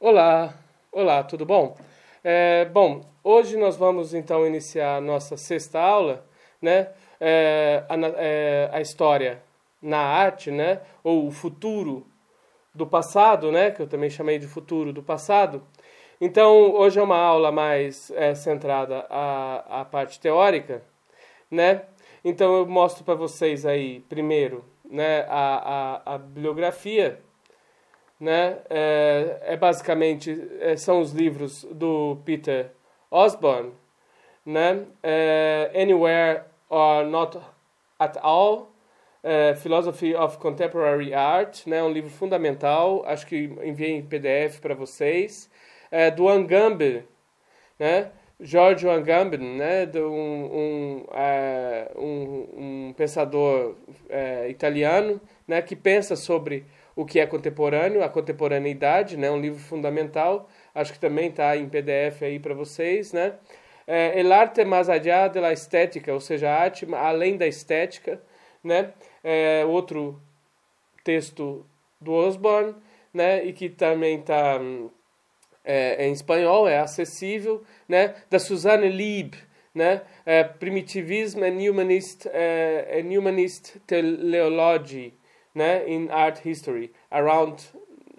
Olá, olá, tudo bom? É, bom, hoje nós vamos então iniciar a nossa sexta aula, né? É, a, é, a, história na arte, né? Ou o futuro do passado, né? Que eu também chamei de futuro do passado. Então, hoje é uma aula mais é, centrada à, à parte teórica, né? Então, eu mostro para vocês aí, primeiro, né, a, a, a bibliografia né? É, é basicamente é, são os livros do Peter Osborne, né? É, Anywhere or Not at All, é, Philosophy of Contemporary Art, né? É um livro fundamental. Acho que enviei em PDF para vocês. É, do Angambi, né? George Agamben, né, de um, um, um, um pensador italiano, né, que pensa sobre o que é contemporâneo, a contemporaneidade, né? Um livro fundamental. Acho que também está em PDF aí para vocês, né? É, el arte más allá de la estética, ou seja, a arte além da estética, né? É, outro texto do Osborne, né? E que também está é, é, em espanhol, é acessível, né? Da Suzanne Lieb, né? É, Primitivism and é Humanist, é, and é Humanist Teleology, né, in Art History, around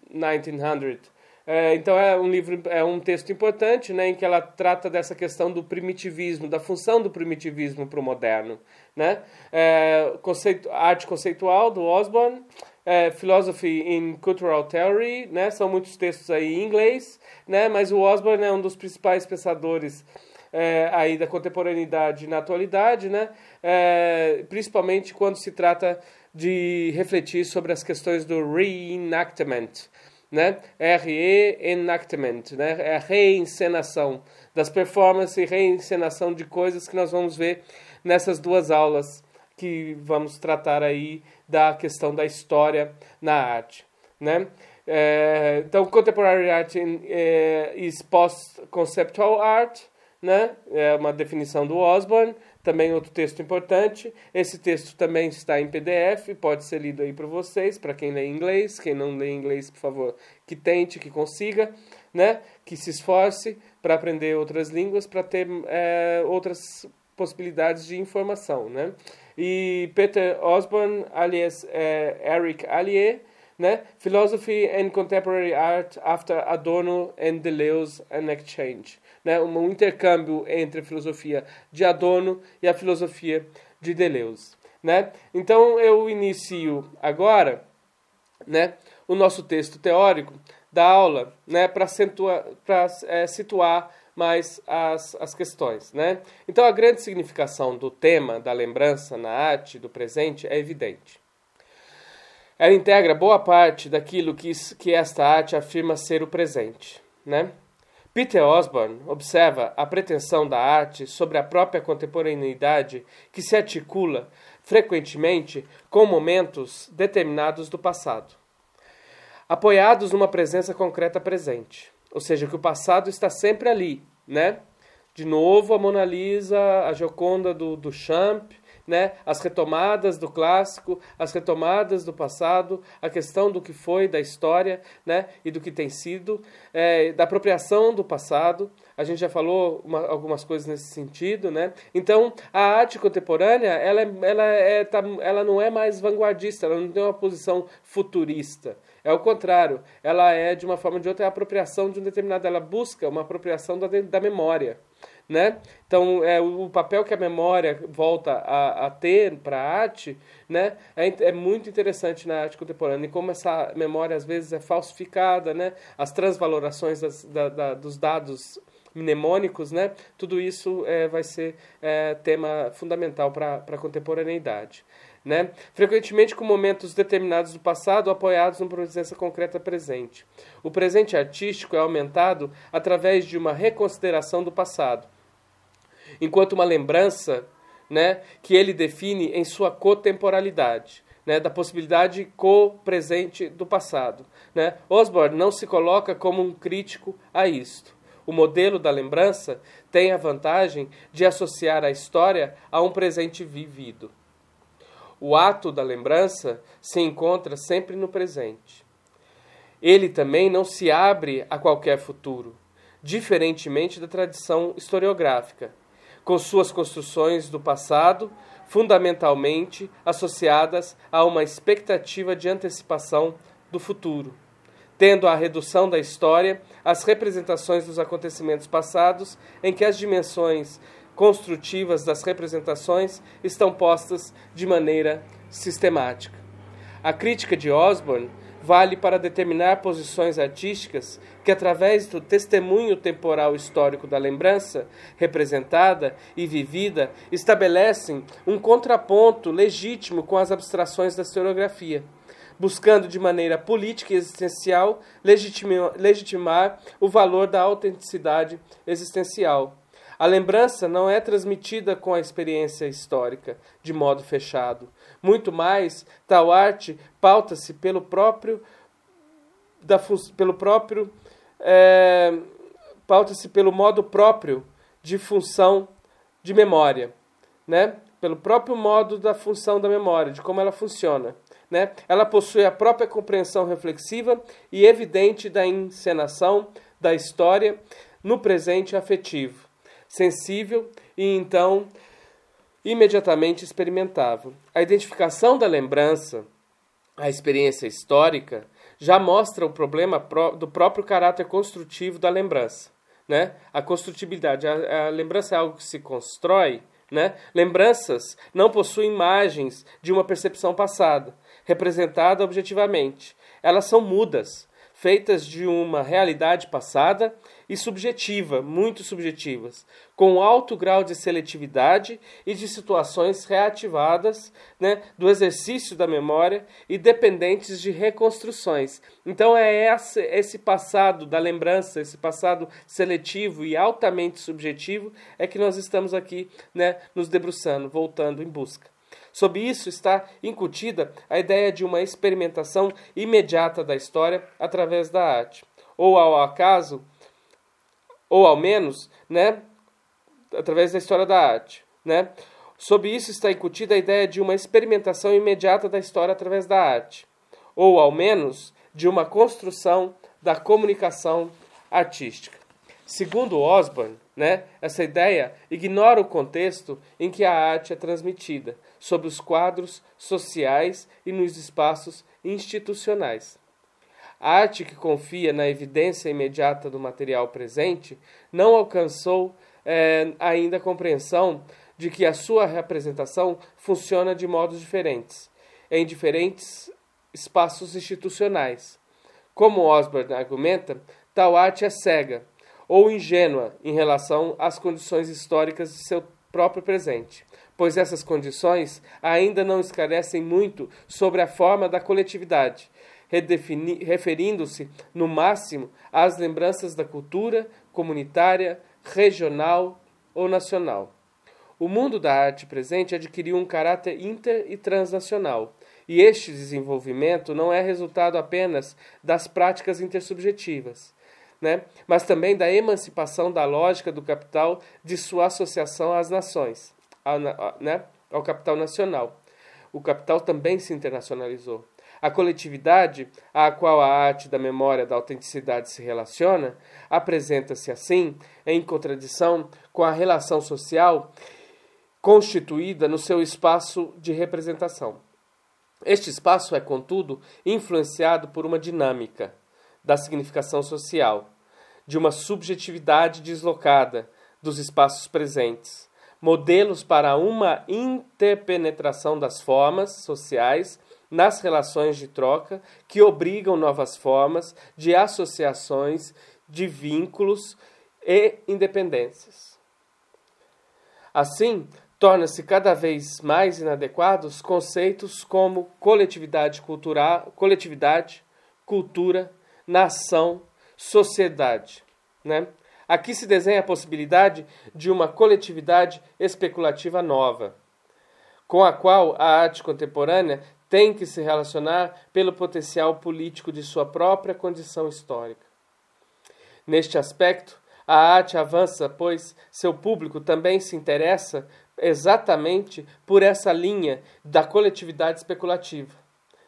1900. É, então é um livro, é um texto importante, né, em que ela trata dessa questão do primitivismo, da função do primitivismo para o moderno, né? É, conceito, arte conceitual do Osborne, é, Philosophy in Cultural Theory, né? São muitos textos aí em inglês, né? Mas o Osborne é um dos principais pensadores é, aí da contemporaneidade na atualidade, né? É, principalmente quando se trata de refletir sobre as questões do reenactment, né? RE-enactment, né? É a reencenação das performances e reencenação de coisas que nós vamos ver nessas duas aulas que vamos tratar aí da questão da história na arte, né? É, então, contemporary art in, é, is post-conceptual art, né? É uma definição do Osborne. Também outro texto importante. Esse texto também está em PDF, pode ser lido aí para vocês, para quem lê inglês, quem não lê inglês, por favor, que tente, que consiga, né? Que se esforce para aprender outras línguas, para ter é, outras possibilidades de informação, né? E Peter Osborne, alias é, Eric Allier, né? Philosophy and Contemporary Art after Adorno and Deleuze and Exchange, né? Um intercâmbio entre a filosofia de Adorno e a filosofia de Deleuze, né? Então eu inicio agora, né? O nosso texto teórico da aula, né? Para é, situar mais as, as questões, né? Então a grande significação do tema da lembrança na arte do presente é evidente. Ela integra boa parte daquilo que, que esta arte afirma ser o presente, né? Peter Osborne observa a pretensão da arte sobre a própria contemporaneidade que se articula frequentemente com momentos determinados do passado, apoiados numa presença concreta presente, ou seja, que o passado está sempre ali, né? De novo a Mona Lisa, a Gioconda do, do Champ, né, as retomadas do clássico, as retomadas do passado, a questão do que foi, da história né, e do que tem sido, é, da apropriação do passado. A gente já falou uma, algumas coisas nesse sentido. Né? Então, a arte contemporânea ela, ela, é, tá, ela não é mais vanguardista, ela não tem uma posição futurista. É o contrário, ela é, de uma forma ou de outra, é a apropriação de um determinado, ela busca uma apropriação da, da memória né? Então, é, o papel que a memória volta a, a ter para a arte né, é, é, muito interessante na arte contemporânea. E como essa memória, às vezes, é falsificada, né? As transvalorações das, da, da, dos dados mnemônicos, né? Tudo isso é, vai ser é, tema fundamental para a contemporaneidade. Né? Frequentemente com momentos determinados do passado apoiados numa presença concreta presente. O presente artístico é aumentado através de uma reconsideração do passado enquanto uma lembrança né, que ele define em sua cotemporalidade. Né, da possibilidade co-presente do passado. Né? Osborne não se coloca como um crítico a isto. O modelo da lembrança tem a vantagem de associar a história a um presente vivido. O ato da lembrança se encontra sempre no presente. Ele também não se abre a qualquer futuro, diferentemente da tradição historiográfica, com suas construções do passado, fundamentalmente associadas a uma expectativa de antecipação do futuro, tendo a redução da história às representações dos acontecimentos passados, em que as dimensões construtivas das representações estão postas de maneira sistemática. A crítica de Osborne vale para determinar posições artísticas que, através do testemunho temporal histórico da lembrança, representada e vivida, estabelecem um contraponto legítimo com as abstrações da historiografia, buscando de maneira política e existencial legitimar o valor da autenticidade existencial. A lembrança não é transmitida com a experiência histórica, de modo fechado muito mais, tal arte pauta-se pelo próprio da, pelo próprio é, pauta-se pelo modo próprio de função de memória, né? Pelo próprio modo da função da memória, de como ela funciona. Né? Ela possui a própria compreensão reflexiva e evidente da encenação da história no presente afetivo, sensível e então imediatamente experimentava. A identificação da lembrança à experiência histórica já mostra o problema do próprio caráter construtivo da lembrança. Né? A construtibilidade, a, a lembrança é algo que se constrói. Né? Lembranças não possuem imagens de uma percepção passada, representada objetivamente. Elas são mudas, feitas de uma realidade passada e subjetiva, muito subjetivas, com alto grau de seletividade e de situações reativadas né, do exercício da memória e dependentes de reconstruções. Então é esse, esse passado da lembrança, esse passado seletivo e altamente subjetivo é que nós estamos aqui né, nos debruçando, voltando em busca. Sob isso está incutida a ideia de uma experimentação imediata da história através da arte, ou ao acaso ou ao menos, né, através da história da arte, né? Sob isso está incutida a ideia de uma experimentação imediata da história através da arte, ou ao menos de uma construção da comunicação artística. Segundo Osborne, né, essa ideia ignora o contexto em que a arte é transmitida, sob os quadros sociais e nos espaços institucionais. A arte que confia na evidência imediata do material presente não alcançou é, ainda a compreensão de que a sua representação funciona de modos diferentes, em diferentes espaços institucionais. Como Osborne argumenta, tal arte é cega ou ingênua em relação às condições históricas de seu próprio presente, pois essas condições ainda não esclarecem muito sobre a forma da coletividade referindo-se, no máximo, às lembranças da cultura comunitária, regional ou nacional. O mundo da arte presente adquiriu um caráter inter e transnacional, e este desenvolvimento não é resultado apenas das práticas intersubjetivas, né? mas também da emancipação da lógica do capital de sua associação às nações, ao, né? ao capital nacional. O capital também se internacionalizou. A coletividade à qual a arte da memória da autenticidade se relaciona apresenta-se assim em contradição com a relação social constituída no seu espaço de representação. Este espaço é, contudo, influenciado por uma dinâmica da significação social, de uma subjetividade deslocada dos espaços presentes, modelos para uma interpenetração das formas sociais nas relações de troca que obrigam novas formas de associações, de vínculos e independências. Assim, torna-se cada vez mais inadequados conceitos como coletividade cultural, coletividade, cultura, nação, sociedade, né? Aqui se desenha a possibilidade de uma coletividade especulativa nova, com a qual a arte contemporânea tem que se relacionar pelo potencial político de sua própria condição histórica. Neste aspecto, a arte avança, pois seu público também se interessa exatamente por essa linha da coletividade especulativa.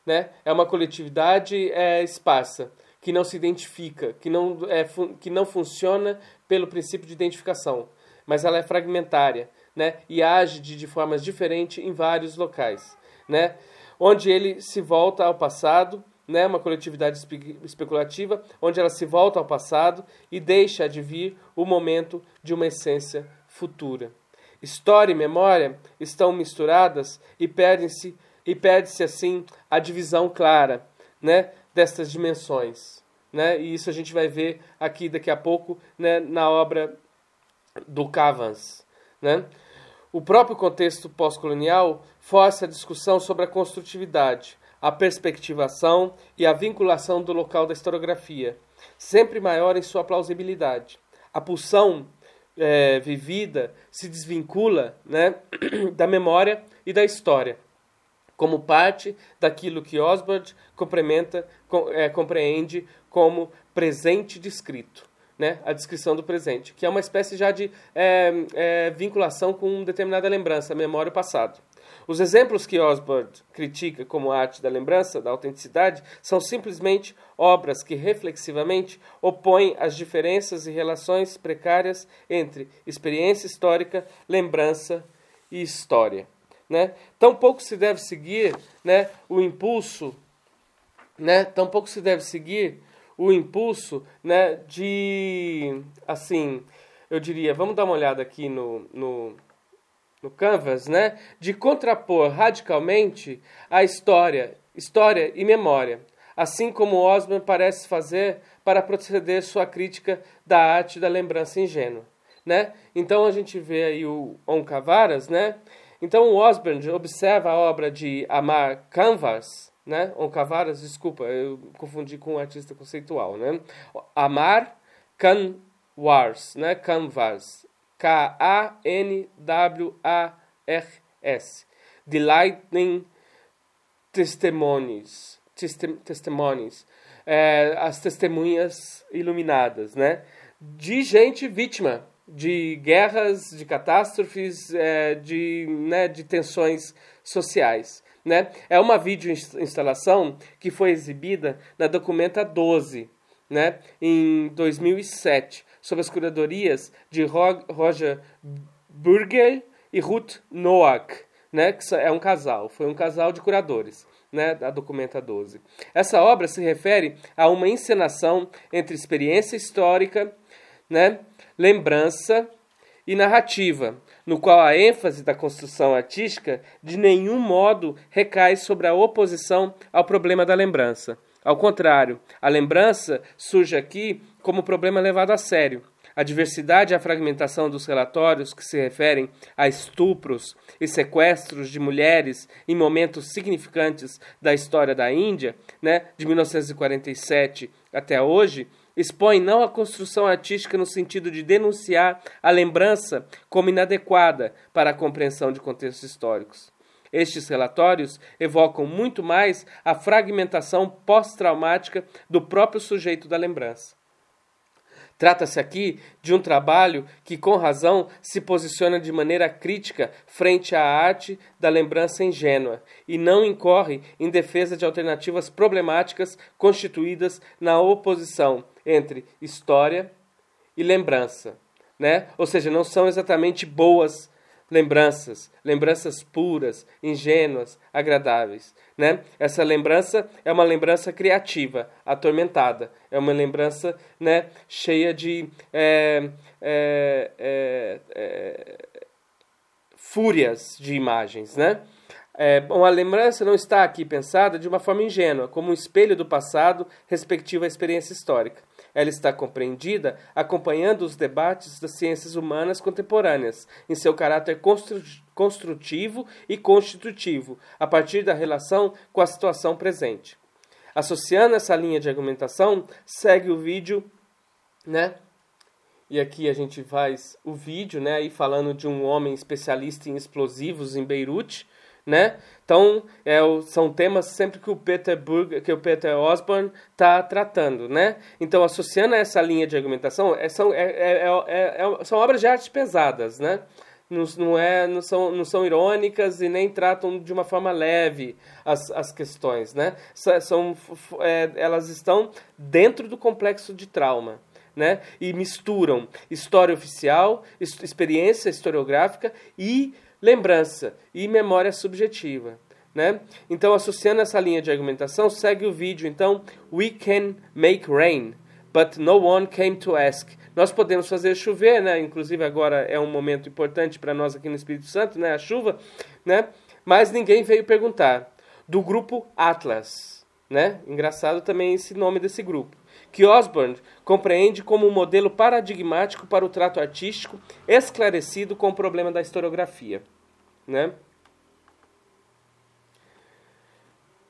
Né? É uma coletividade é, esparsa, que não se identifica, que não, é, que não funciona pelo princípio de identificação, mas ela é fragmentária né? e age de, de formas diferentes em vários locais. Né? onde ele se volta ao passado, né, uma coletividade espe especulativa, onde ela se volta ao passado e deixa de vir o momento de uma essência futura. História e memória estão misturadas e perdem-se e perde-se assim a divisão clara, né, destas dimensões, né? E isso a gente vai ver aqui daqui a pouco, né, na obra do Cavans, né? O próprio contexto pós-colonial força a discussão sobre a construtividade, a perspectivação e a vinculação do local da historiografia, sempre maior em sua plausibilidade. A pulsão é, vivida se desvincula né, da memória e da história, como parte daquilo que Osborne com, é, compreende como presente descrito né, a descrição do presente, que é uma espécie já de é, é, vinculação com determinada lembrança, memória ou passado. Os exemplos que Osborne critica como arte da lembrança, da autenticidade, são simplesmente obras que reflexivamente opõem as diferenças e relações precárias entre experiência histórica, lembrança e história. Né? Tampouco se deve seguir né, o impulso, né? tampouco se deve seguir o impulso né, de, assim, eu diria, vamos dar uma olhada aqui no, no, no Canvas, né, de contrapor radicalmente a história, história e memória, assim como Osman parece fazer para proceder sua crítica da arte da lembrança ingênua. Né? Então a gente vê aí o On né? Então o Osborne observa a obra de Amar Canvas né? Ou Cavaras, desculpa, eu confundi com um artista conceitual, né? Amar Canwars, né? Canvas. K-A-N-W-A-R-S. The Lightning Testimonies. Testem É, as testemunhas iluminadas, né? De gente vítima de guerras, de catástrofes, é, de, né, de tensões sociais. Né? É uma vídeo instalação que foi exibida na Documenta 12, né, em 2007, sob as curadorias de Roger Burger e Ruth Noack, né, que é um casal, foi um casal de curadores. Né, da Documenta 12. Essa obra se refere a uma encenação entre experiência histórica, né, lembrança e narrativa, no qual a ênfase da construção artística de nenhum modo recai sobre a oposição ao problema da lembrança. Ao contrário, a lembrança surge aqui como problema levado a sério. A diversidade e a fragmentação dos relatórios que se referem a estupros e sequestros de mulheres em momentos significantes da história da Índia, né, de 1947 até hoje, expõe não a construção artística no sentido de denunciar a lembrança como inadequada para a compreensão de contextos históricos. Estes relatórios evocam muito mais a fragmentação pós-traumática do próprio sujeito da lembrança. Trata-se aqui de um trabalho que, com razão, se posiciona de maneira crítica frente à arte da lembrança ingênua e não incorre em defesa de alternativas problemáticas constituídas na oposição entre história e lembrança. Né? Ou seja, não são exatamente boas lembranças, lembranças puras, ingênuas, agradáveis, né? Essa lembrança é uma lembrança criativa, atormentada, é uma lembrança, né, cheia de é, é, é, fúrias de imagens, né? É, lembrança não está aqui pensada de uma forma ingênua, como um espelho do passado respectivo à experiência histórica. Ela está compreendida acompanhando os debates das ciências humanas contemporâneas, em seu caráter construtivo e constitutivo, a partir da relação com a situação presente. Associando essa linha de argumentação, segue o vídeo, né? E aqui a gente faz o vídeo, né? Aí falando de um homem especialista em explosivos em Beirute, né? Então, é, são temas sempre que o Peter que o Peter Osborne está tratando, né? Então, associando a essa linha de argumentação, é, são, é, é, é, é são obras de arte pesadas, né? Não, não, é, não, são, não são irônicas e nem tratam de uma forma leve as, as questões, né? São, elas estão dentro do complexo de trauma, né? E misturam história oficial, experiência historiográfica e lembrança e memória subjetiva. Né? Então, associando essa linha de argumentação, segue o vídeo. Então, we can make rain, but no one came to ask. Nós podemos fazer chover, né? Inclusive agora é um momento importante para nós aqui no Espírito Santo, né? A chuva, né? Mas ninguém veio perguntar. Do grupo Atlas, né? Engraçado também esse nome desse grupo que Osborne compreende como um modelo paradigmático para o trato artístico esclarecido com o problema da historiografia. Né?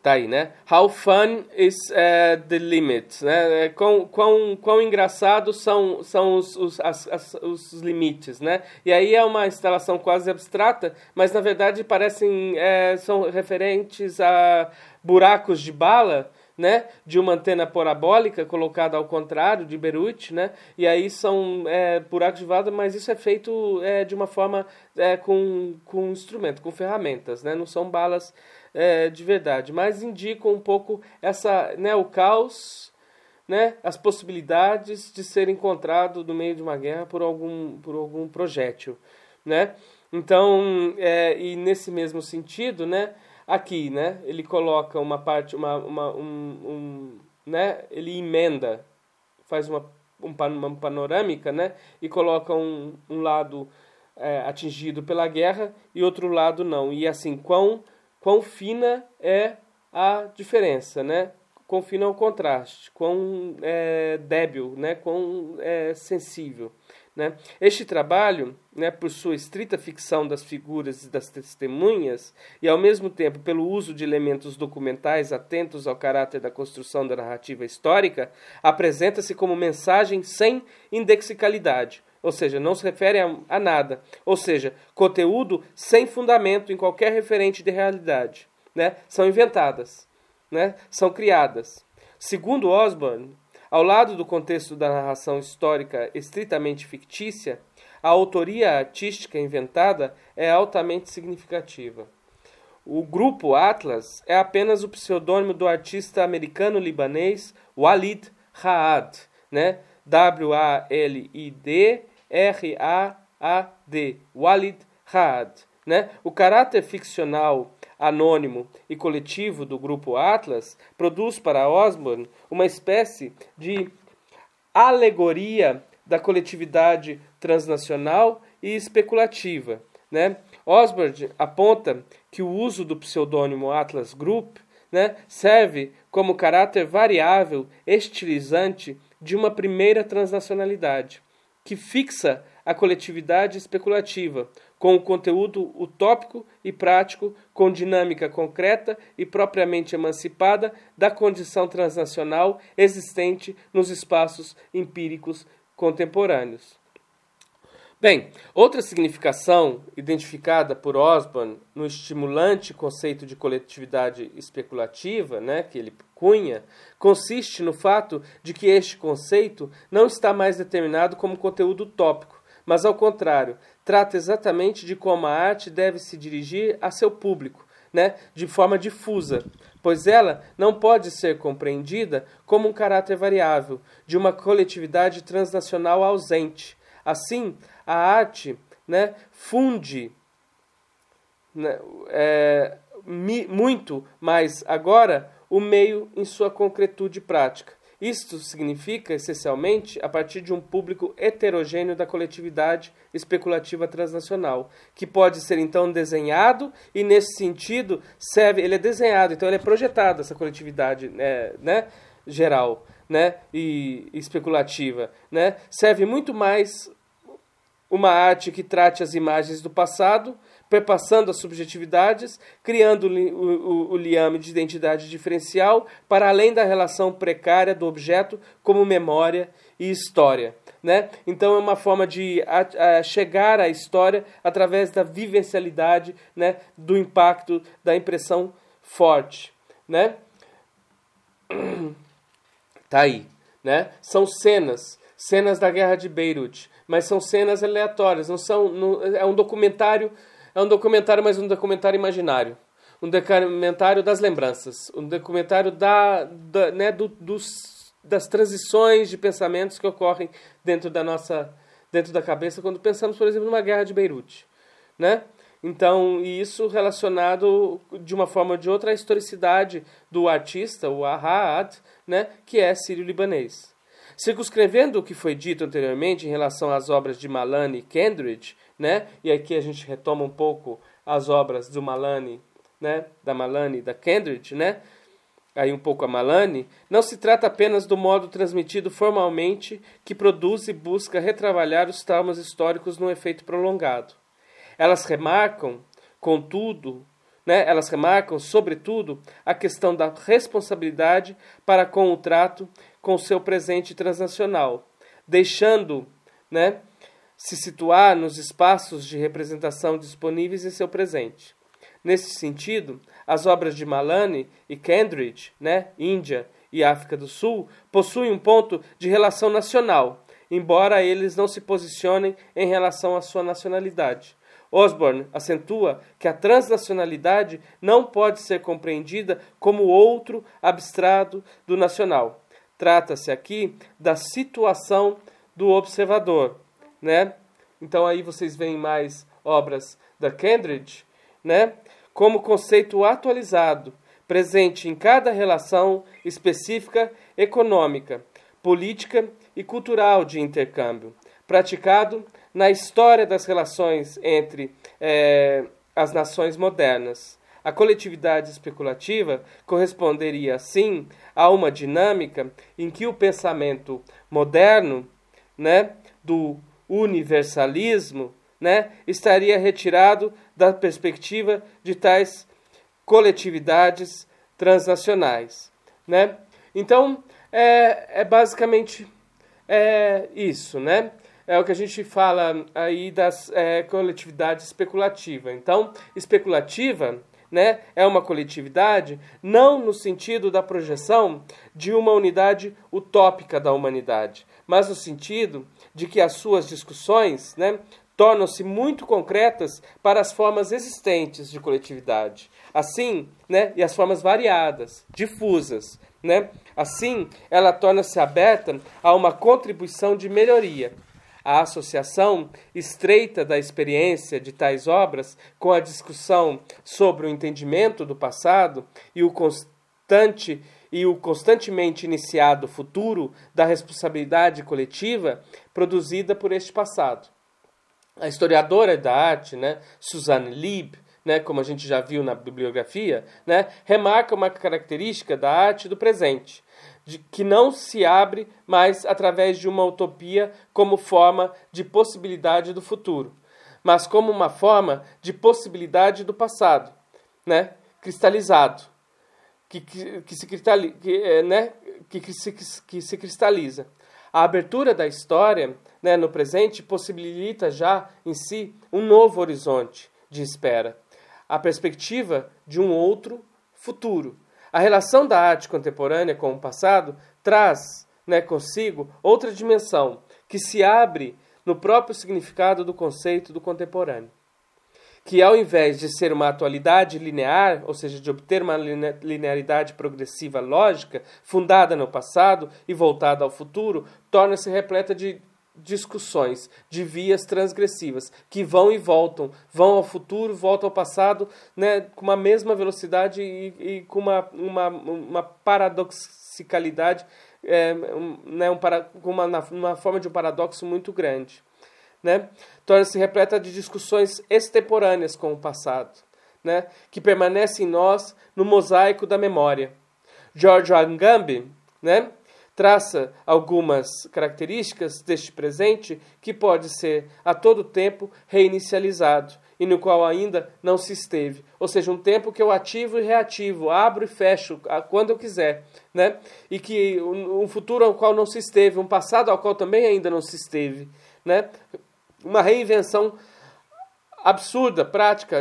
Tá aí, né? How fun is uh, the limit? Né? É, quão, quão, quão engraçados são, são os, os, as, as, os limites, né? E aí é uma instalação quase abstrata, mas na verdade parecem... É, são referentes a buracos de bala né, de uma antena parabólica colocada ao contrário de Beruti, né, e aí são é, buracos de vada, mas isso é feito é, de uma forma é, com, com instrumento, com ferramentas, né, não são balas é, de verdade, mas indicam um pouco essa, né, o caos, né, as possibilidades de ser encontrado no meio de uma guerra por algum, por algum projétil, né, então, é, e nesse mesmo sentido, né, aqui, né? Ele coloca uma parte, uma, uma um, um, né? Ele emenda, faz uma, um, uma panorâmica, né? E coloca um, um lado é, atingido pela guerra e outro lado não. E assim, quão, quão fina é a diferença, né? Quão fino é o contraste, quão é, débil, né? Quão é, sensível. Né? Este trabalho, né, por sua estrita ficção das figuras e das testemunhas, e ao mesmo tempo pelo uso de elementos documentais atentos ao caráter da construção da narrativa histórica, apresenta-se como mensagem sem indexicalidade, ou seja, não se refere a, a nada, ou seja, conteúdo sem fundamento em qualquer referente de realidade. Né? São inventadas, né? são criadas. Segundo Osborne, ao lado do contexto da narração histórica estritamente fictícia, a autoria artística inventada é altamente significativa. O grupo Atlas é apenas o pseudônimo do artista americano-libanês Walid Raad, né? W-A-L-I-D R-A-A-D, Walid Raad. Né? O caráter ficcional anônimo e coletivo do grupo Atlas produz para Osborne uma espécie de alegoria da coletividade transnacional e especulativa. Né? Osborne aponta que o uso do pseudônimo Atlas Group né, serve como caráter variável estilizante de uma primeira transnacionalidade, que fixa a coletividade especulativa com o conteúdo utópico e prático, com dinâmica concreta e propriamente emancipada da condição transnacional existente nos espaços empíricos contemporâneos. Bem, outra significação identificada por Osborne no estimulante conceito de coletividade especulativa, né, que ele cunha, consiste no fato de que este conceito não está mais determinado como conteúdo tópico mas ao contrário, trata exatamente de como a arte deve se dirigir a seu público, né, de forma difusa, pois ela não pode ser compreendida como um caráter variável de uma coletividade transnacional ausente. Assim, a arte né, funde né, é, mi, muito mais agora o meio em sua concretude prática. Isto significa, essencialmente, a partir de um público heterogêneo da coletividade especulativa transnacional, que pode ser então desenhado e, nesse sentido, serve. Ele é desenhado, então ele é projetado, essa coletividade né né, geral né, e especulativa. Né, serve muito mais uma arte que trate as imagens do passado, perpassando as subjetividades, criando o, o, o liame de identidade diferencial para além da relação precária do objeto como memória e história. Né? Então é uma forma de a, a chegar à história através da vivencialidade, né? do impacto, da impressão forte. Né? Tá aí. Né? São cenas cenas da guerra de Beirute, mas são cenas aleatórias, não são não, é um documentário, é um documentário, mas um documentário imaginário, um documentário das lembranças, um documentário da, da né, do, dos, das transições de pensamentos que ocorrem dentro da nossa dentro da cabeça quando pensamos, por exemplo, numa guerra de Beirute, né? Então, e isso relacionado de uma forma ou de outra à historicidade do artista, o Ahad, né, que é sírio-libanês. Circunscrevendo o que foi dito anteriormente em relação às obras de Malani e Kendrick, né? e aqui a gente retoma um pouco as obras do Malani, né? da Malani e da Kendrick, né? aí um pouco a Malani, não se trata apenas do modo transmitido formalmente que produz e busca retrabalhar os traumas históricos num efeito prolongado. Elas remarcam, contudo, né, elas remarcam, sobretudo, a questão da responsabilidade para com o trato com seu presente transnacional, deixando, né, se situar nos espaços de representação disponíveis em seu presente. Nesse sentido, as obras de Malani e Kendridge, né, Índia e África do Sul, possuem um ponto de relação nacional, embora eles não se posicionem em relação à sua nacionalidade. Osborne acentua que a transnacionalidade não pode ser compreendida como outro abstrato do nacional, Trata-se aqui da situação do observador, né? Então aí vocês veem mais obras da Kendridge, né? Como conceito atualizado, presente em cada relação específica econômica, política e cultural de intercâmbio, praticado na história das relações entre é, as nações modernas. A coletividade especulativa corresponderia, assim, a uma dinâmica em que o pensamento moderno, né, do universalismo, né, estaria retirado da perspectiva de tais coletividades transnacionais, né? Então é, é basicamente é isso, né? É o que a gente fala aí das é, coletividade especulativa. Então, especulativa né, é uma coletividade, não no sentido da projeção de uma unidade utópica da humanidade, mas no sentido de que as suas discussões né, tornam-se muito concretas para as formas existentes de coletividade. Assim, né, e as formas variadas, difusas, né? Assim, ela torna-se aberta a uma contribuição de melhoria a associação estreita da experiência de tais obras com a discussão sobre o entendimento do passado e o constante e o constantemente iniciado futuro da responsabilidade coletiva produzida por este passado. A historiadora da arte, né, Suzanne Lieb, né, como a gente já viu na bibliografia, né, remarca uma característica da arte do presente, de que não se abre mais através de uma utopia como forma de possibilidade do futuro, mas como uma forma de possibilidade do passado, né, cristalizado, que, que, que se cristaliza, que, eh, né, que, que, se, que se cristaliza. A abertura da história né, no presente possibilita já em si um novo horizonte de espera a perspectiva de um outro futuro. A relação da arte contemporânea com o passado traz né, consigo outra dimensão que se abre no próprio significado do conceito do contemporâneo. Que ao invés de ser uma atualidade linear, ou seja, de obter uma linearidade progressiva lógica, fundada no passado e voltada ao futuro, torna-se repleta de discussões de vias transgressivas que vão e voltam, vão ao futuro, voltam ao passado, né, com uma mesma velocidade e, e com uma, uma, uma paradoxicalidade, é, um, né, um para, com uma, uma forma de um paradoxo muito grande. Né? Torna-se repleta de discussões extemporâneas com o passado, né, que permanece em nós no mosaico da memória. Giorgio Agamben, né, traça algumas características deste presente que pode ser a todo tempo reinicializado e no qual ainda não se esteve, ou seja, um tempo que eu ativo e reativo, abro e fecho quando eu quiser, né? E que um futuro ao qual não se esteve, um passado ao qual também ainda não se esteve, né? Uma reinvenção absurda, prática,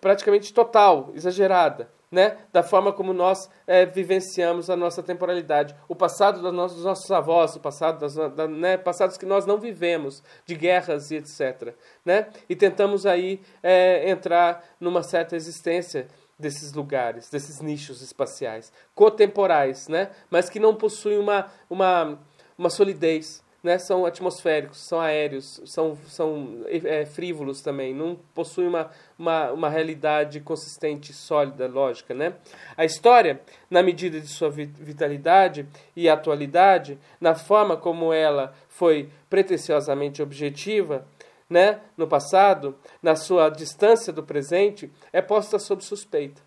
praticamente total, exagerada né, da forma como nós é, vivenciamos a nossa temporalidade, o passado dos nossos, dos nossos avós, o passado das, da, né, passados que nós não vivemos, de guerras e etc. Né? E tentamos aí é, entrar numa certa existência desses lugares, desses nichos espaciais, cotemporais, né? mas que não possuem uma, uma, uma solidez, né, são atmosféricos, são aéreos, são, são é, frívolos também, não possuem uma, uma, uma realidade consistente, sólida, lógica. Né? A história, na medida de sua vitalidade e atualidade, na forma como ela foi pretenciosamente objetiva, né, no passado, na sua distância do presente, é posta sob suspeita.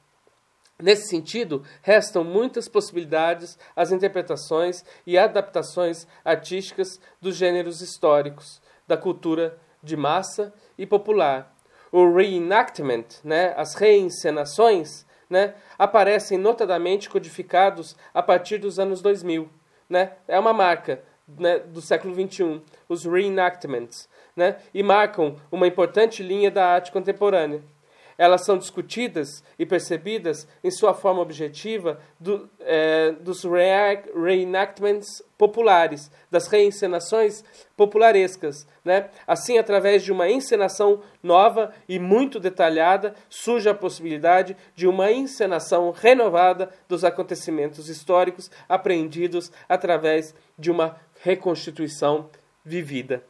Nesse sentido, restam muitas possibilidades às interpretações e adaptações artísticas dos gêneros históricos, da cultura de massa e popular. O reenactment, né, as reencenações, né, aparecem notadamente codificados a partir dos anos 2000. Né? É uma marca né, do século XXI, os reenactments, né, e marcam uma importante linha da arte contemporânea. Elas são discutidas e percebidas em sua forma objetiva do, é, dos reenactments populares, das reencenações popularescas. Né? Assim, através de uma encenação nova e muito detalhada, surge a possibilidade de uma encenação renovada dos acontecimentos históricos apreendidos através de uma reconstituição vivida.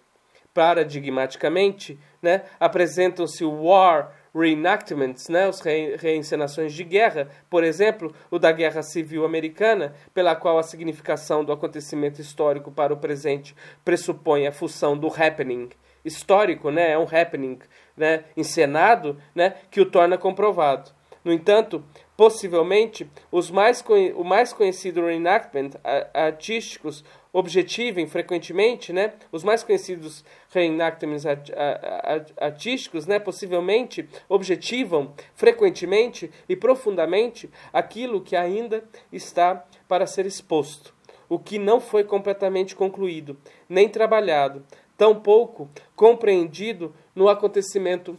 Paradigmaticamente, né, apresentam-se o war reenactments, né, as reencenações de guerra, por exemplo, o da Guerra Civil Americana, pela qual a significação do acontecimento histórico para o presente pressupõe a função do happening histórico, né, é um happening, né, encenado, né, que o torna comprovado. No entanto, possivelmente, os mais, o mais conhecido reenactment artísticos objetivem frequentemente, né? Os mais conhecidos reenactments artísticos, né? Possivelmente objetivam frequentemente e profundamente aquilo que ainda está para ser exposto, o que não foi completamente concluído, nem trabalhado, tampouco compreendido no acontecimento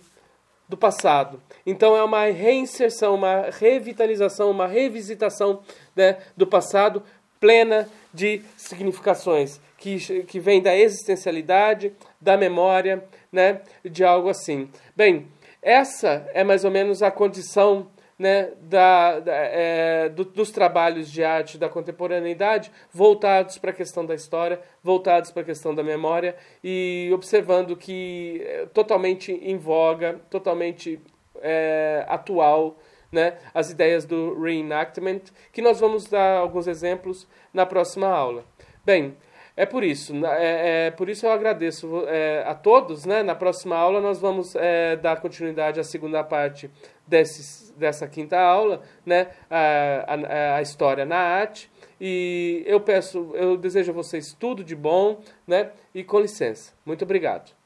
do passado. Então é uma reinserção, uma revitalização, uma revisitação né, do passado plena de significações que, que vem da existencialidade, da memória, né, de algo assim. Bem, essa é mais ou menos a condição né, da, da é, do, dos trabalhos de arte da contemporaneidade voltados para a questão da história, voltados para a questão da memória e observando que é totalmente em voga, totalmente é, atual, né, as ideias do reenactment, que nós vamos dar alguns exemplos na próxima aula. Bem, é por isso, é, é, por isso eu agradeço é, a todos. Né? Na próxima aula nós vamos é, dar continuidade à segunda parte desse, dessa quinta aula, né, a, a, a história na arte. E eu peço, eu desejo a vocês tudo de bom, né? E com licença. Muito obrigado.